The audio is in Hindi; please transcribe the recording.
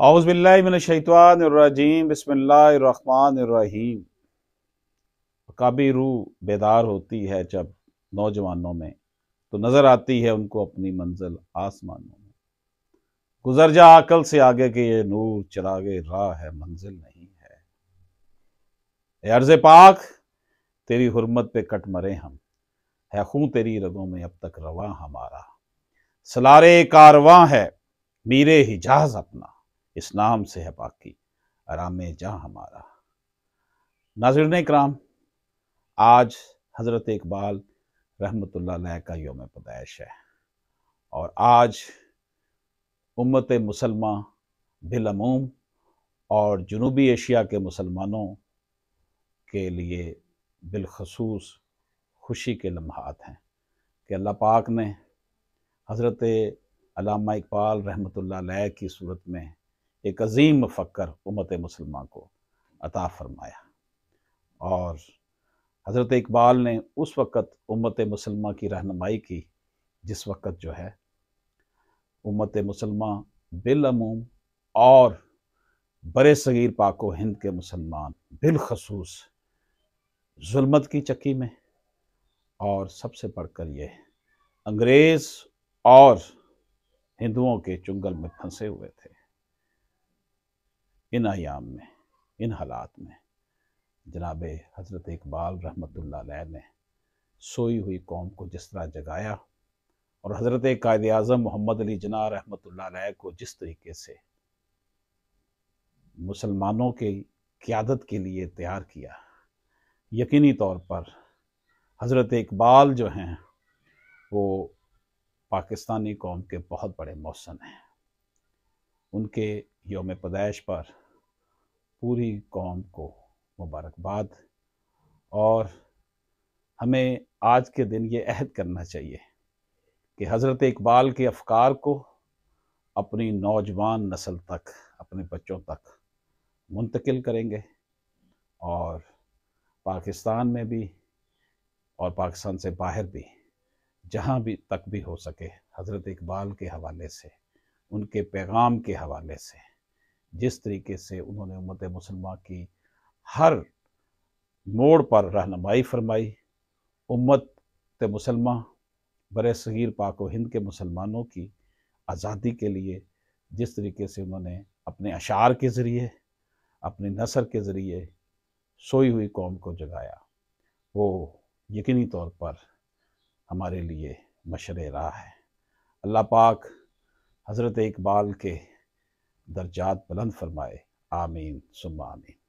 हाउसबिल्लाशैतवानरजीम बसमीम काबी रू बेदार होती है जब नौजवानों में तो नज़र आती है उनको अपनी मंजिल आसमानों में गुजर जा अकल से आगे के ये नूर चरागे राह है मंजिल नहीं है अर्ज पाक तेरी हुरमत पे कट मरे हम है खूं तेरी रगों में अब तक रवा हमारा सलारे कारवां है मीरे हिजाज अपना इस नाम से है बाकी आराम जहाँ हमारा नाजरन कराम आज हज़रत इकबाल रहमतुल्लाह का योम पैदाइश है और आज उम्मत मुसलमा बिलमूम और जनूबी एशिया के मुसलमानों के लिए बिलखसूस खुशी के लम्हात हैं कि अल्लाह पाक ने हज़रत अलामा इकबाल ला की सूरत में एक अजीम फ़क्र उमत मुसलमान को अता फरमाया और हज़रत इकबाल ने उस वक़्त उम्मत मुसलमा की रहनमाई की जिस वक़्त जो है उम्मत मुसलमा बिलूम और बर सग़ीर पाको हिंद के मुसलमान बिलखसूस जुल्मत की चक्की में और सबसे कर ये अंग्रेज़ और हिंदुओं के चुंगल में फंसे हुए थे इन आयाम में इन हालात में जनाब हज़रत इकबाल रहमत ने सोई हुई कौम को जिस तरह जगाया और हज़रत कायद अजम मोहम्मद अली जना रहमत को जिस तरीके से मुसलमानों के क़्यादत के लिए तैयार किया यकीनी तौर पर हज़रत इकबाल जो हैं वो पाकिस्तानी कौम के बहुत बड़े मौसम हैं उनके योम पैदाइश पर पूरी कौम को मुबारकबाद और हमें आज के दिन ये अहद करना चाहिए कि हज़रत इकबाल के अफ़कार को अपनी नौजवान नस्ल तक अपने बच्चों तक मुंतकिल करेंगे और पाकिस्तान में भी और पाकिस्तान से बाहर भी जहाँ भी तक भी हो सके हज़रत इकबाल के हवाले से उनके पैगाम के हवाले से जिस तरीके से उन्होंने उम्मत मुसलमा की हर मोड़ पर रहनमाई फरमाई उम्मत मुसलमा बर सग़ीर पाक व हिंद के मुसलमानों की आज़ादी के लिए जिस तरीके से उन्होंने अपने अशार के ज़रिए अपने नसर के ज़रिए सोई हुई कौम को जगाया वो यकीनी तौर पर हमारे लिए मशर राह है अल्लाह पाक हज़रत इकबाल के दर्जात बुलंद फरमाए आमीन सुम आमीन